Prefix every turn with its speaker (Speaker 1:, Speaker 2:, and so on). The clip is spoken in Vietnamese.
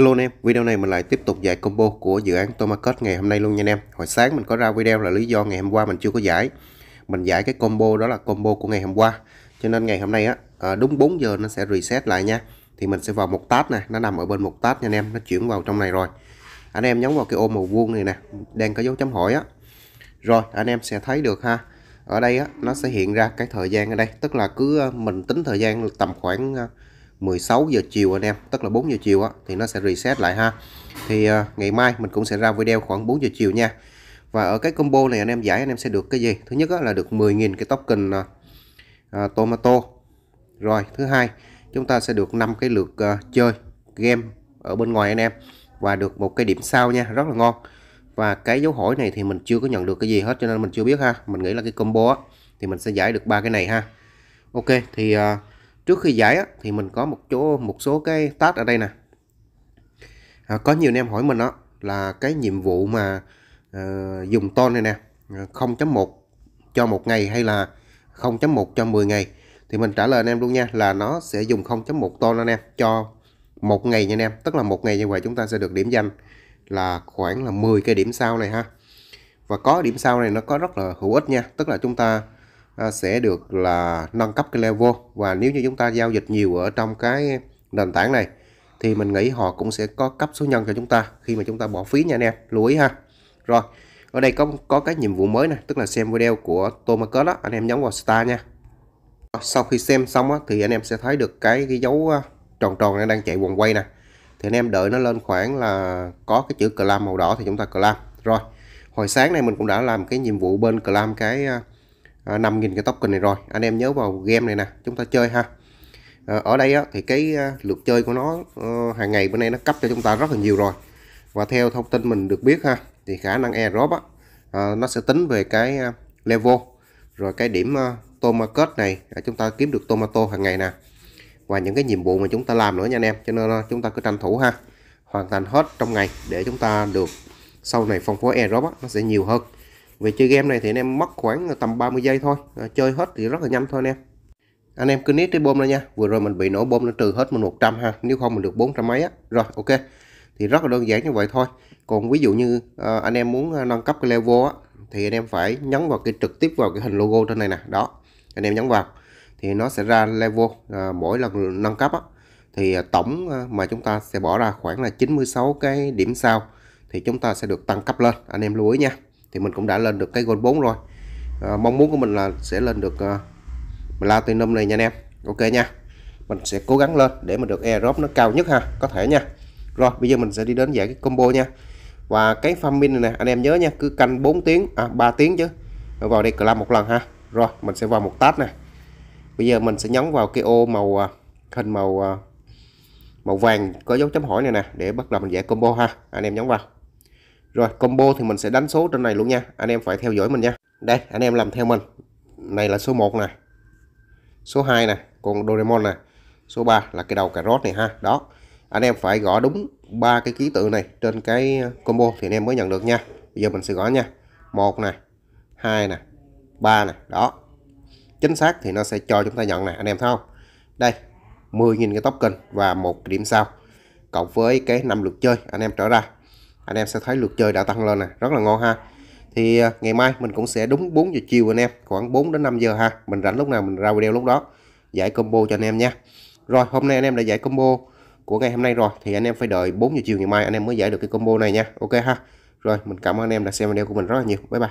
Speaker 1: Hello anh em, video này mình lại tiếp tục giải combo của dự án Tomacut ngày hôm nay luôn nha anh em Hồi sáng mình có ra video là lý do ngày hôm qua mình chưa có giải Mình giải cái combo đó là combo của ngày hôm qua Cho nên ngày hôm nay á, à, đúng 4 giờ nó sẽ reset lại nha Thì mình sẽ vào một tab này, nó nằm ở bên một tab nha anh em, nó chuyển vào trong này rồi Anh em nhấn vào cái ô màu vuông này nè, đang có dấu chấm hỏi á Rồi, anh em sẽ thấy được ha Ở đây á, nó sẽ hiện ra cái thời gian ở đây Tức là cứ à, mình tính thời gian tầm khoảng à, 16 giờ chiều anh em tức là 4 giờ chiều á thì nó sẽ reset lại ha thì à, ngày mai mình cũng sẽ ra video khoảng 4 giờ chiều nha và ở cái combo này anh em giải anh em sẽ được cái gì thứ nhất là được 10.000 cái token à, à, tomato rồi thứ hai chúng ta sẽ được 5 cái lượt à, chơi game ở bên ngoài anh em và được một cái điểm sao nha rất là ngon và cái dấu hỏi này thì mình chưa có nhận được cái gì hết cho nên mình chưa biết ha mình nghĩ là cái combo á, thì mình sẽ giải được ba cái này ha ok thì uh, trước khi giải á, thì mình có một chỗ một số cái task ở đây nè à, có nhiều anh em hỏi mình đó là cái nhiệm vụ mà uh, dùng ton này nè 0.1 ờ, cho một ngày hay là 0.1 cho 10 ngày thì mình trả lời anh em luôn nha là nó sẽ dùng 0.1 ton anh em cho một ngày nha anh em tức là một ngày như vậy chúng ta sẽ được điểm danh là khoảng là 10 cái điểm sau này ha và có điểm sau này nó có rất là hữu ích nha tức là chúng ta À, sẽ được là nâng cấp cái level và nếu như chúng ta giao dịch nhiều ở trong cái nền tảng này thì mình nghĩ họ cũng sẽ có cấp số nhân cho chúng ta khi mà chúng ta bỏ phí nha anh em lưu ý ha rồi ở đây có có cái nhiệm vụ mới này tức là xem video của Tomarket đó anh em nhấn vào star nha sau khi xem xong á, thì anh em sẽ thấy được cái cái dấu à, tròn tròn này đang chạy vòng quay nè thì anh em đợi nó lên khoảng là có cái chữ clam màu đỏ thì chúng ta clam rồi hồi sáng nay mình cũng đã làm cái nhiệm vụ bên clam cái à, 5.000 ờ, cái token này rồi anh em nhớ vào game này nè chúng ta chơi ha ờ, ở đây thì cái ờ, lượt chơi của nó hàng ngày bữa nay nó cấp cho chúng ta rất là nhiều rồi và theo thông tin mình được biết ha thì khả năng airdrop á, nó sẽ tính về cái level rồi cái điểm tomato này chúng ta kiếm được tomato hàng ngày nè và những cái nhiệm vụ mà chúng ta làm nữa nha anh em cho nên chúng ta cứ tranh thủ ha hoàn thành hết trong ngày để chúng ta được sau này phong phú airdrop á, nó sẽ nhiều hơn về chơi game này thì anh em mất khoảng tầm 30 giây thôi à, chơi hết thì rất là nhanh thôi anh em anh em cứ nít cái bom ra nha vừa rồi mình bị nổ bom nó trừ hết mình 100 ha nếu không mình được 400 mấy á rồi ok thì rất là đơn giản như vậy thôi còn ví dụ như à, anh em muốn à, nâng cấp cái level á thì anh em phải nhấn vào cái trực tiếp vào cái hình logo trên này nè đó anh em nhấn vào thì nó sẽ ra level à, mỗi lần nâng cấp á thì à, tổng à, mà chúng ta sẽ bỏ ra khoảng là 96 cái điểm sao thì chúng ta sẽ được tăng cấp lên anh em lưu ý nha thì mình cũng đã lên được cái gold 4 rồi à, mong muốn của mình là sẽ lên được uh, platinum này nha anh em ok nha mình sẽ cố gắng lên để mà được airdrop nó cao nhất ha có thể nha rồi bây giờ mình sẽ đi đến giải cái combo nha và cái farming này nè anh em nhớ nha cứ canh 4 tiếng à 3 tiếng chứ vào đây làm một lần ha rồi mình sẽ vào một tab này bây giờ mình sẽ nhấn vào cái ô màu ờ, hình màu màu vàng có dấu chấm hỏi này nè để bắt đầu mình giải combo ha anh em nhấn vào rồi combo thì mình sẽ đánh số trên này luôn nha. Anh em phải theo dõi mình nha. Đây, anh em làm theo mình. Này là số 1 nè. Số 2 nè, còn Doraemon nè. Số 3 là cái đầu cà rốt này ha. Đó. Anh em phải gõ đúng ba cái ký tự này trên cái ờ, combo thì anh em mới nhận được nha. Bây giờ mình sẽ gõ nha. 1 nè, 2 nè, 3 nè, đó. Chính xác thì nó sẽ cho chúng ta nhận nè, anh em thấy không? Đây, 10.000 cái token và một điểm sao cộng với cái năm lượt chơi anh em trở ra anh em sẽ thấy lượt chơi đã tăng lên này rất là ngon ha thì à, ngày mai mình cũng sẽ đúng 4 giờ chiều anh em khoảng 4 đến 5 giờ ha mình rảnh lúc nào mình ra video lúc đó giải combo cho anh em nha rồi hôm nay anh em đã giải combo của ngày hôm nay rồi thì anh em phải đợi 4 giờ chiều ngày mai anh em mới giải được cái combo này nha ok ha rồi mình cảm ơn anh em đã xem video của mình rất là nhiều bye bye